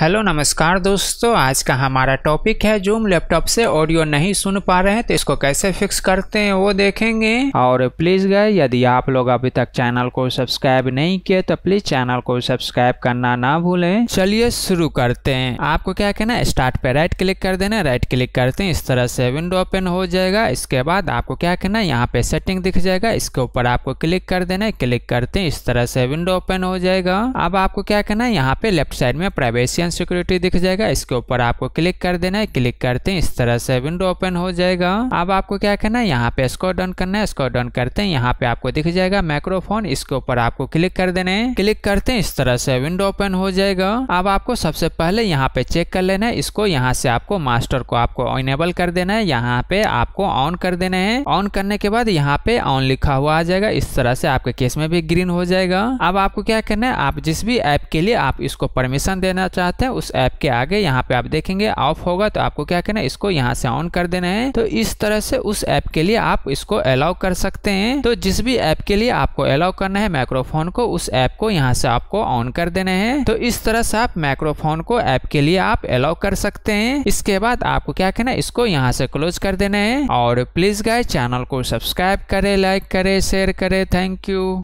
hello नमस्कार दोस्तों आज का हमारा टॉपिक है जूम लैपटॉप से ऑडियो नहीं सुन पा रहे हैं तो इसको कैसे फिक्स करते हैं वो देखेंगे और प्लीज गए यदि आप लोग अभी तक चैनल को सब्सक्राइब नहीं किए तो प्लीज चैनल को सब्सक्राइब करना ना भूलें चलिए शुरू करते हैं आपको क्या कहना है स्टार्ट पे राइट क्लिक कर देना राइट क्लिक करते हैं इस तरह से विंडो ओपन हो जाएगा इसके बाद आपको क्या कहना है यहाँ पे सेटिंग दिख जाएगा इसके ऊपर आपको क्लिक कर देना क्लिक करते हैं इस तरह से विंडो ओपन हो जाएगा अब आपको क्या कहना है यहाँ पे लेफ्ट साइड में प्राइवेसी सेक्शन सिक्योरिटी दिख जाएगा इसके ऊपर आपको क्लिक कर देना है क्लिक करते हैं इस तरह से विंडो ओपन हो जाएगा अब आपको क्या करना है यहाँ पे स्कोर डन करना है स्कोर डन करते हैं यहाँ पे आपको दिख जाएगा माइक्रोफोन इसके ऊपर आपको क्लिक कर देना है क्लिक करते हैं इस तरह से विंडो ओपन हो जाएगा अब आपको सबसे पहले यहाँ पे चेक कर लेना है इसको यहाँ से आपको मास्टर को आपको इनेबल कर देना है यहाँ पे आपको ऑन कर देना है ऑन करने के बाद यहाँ पे ऑन लिखा हुआ आ जाएगा इस तरह से आपके केस में भी ग्रीन हो जाएगा अब आपको क्या करना है आप जिस भी ऐप के लिए आप इसको परमिशन देना चाहते बात है उस ऐप के आगे यहाँ पे आप देखेंगे ऑफ होगा तो आपको क्या करना है इसको यहाँ से ऑन कर देना है तो इस तरह से उस ऐप के लिए आप इसको अलाउ कर सकते हैं तो जिस भी ऐप के लिए आपको अलाउ करना है माइक्रोफोन को उस ऐप को यहाँ से आपको ऑन कर देना है तो इस तरह से आप माइक्रोफोन को ऐप के लिए आप अलाउ कर सकते हैं इसके बाद आपको क्या करना है इसको यहाँ से क्लोज कर देना है और प्लीज गाय चैनल को सब्सक्राइब करे लाइक करे शेयर करे थैंक यू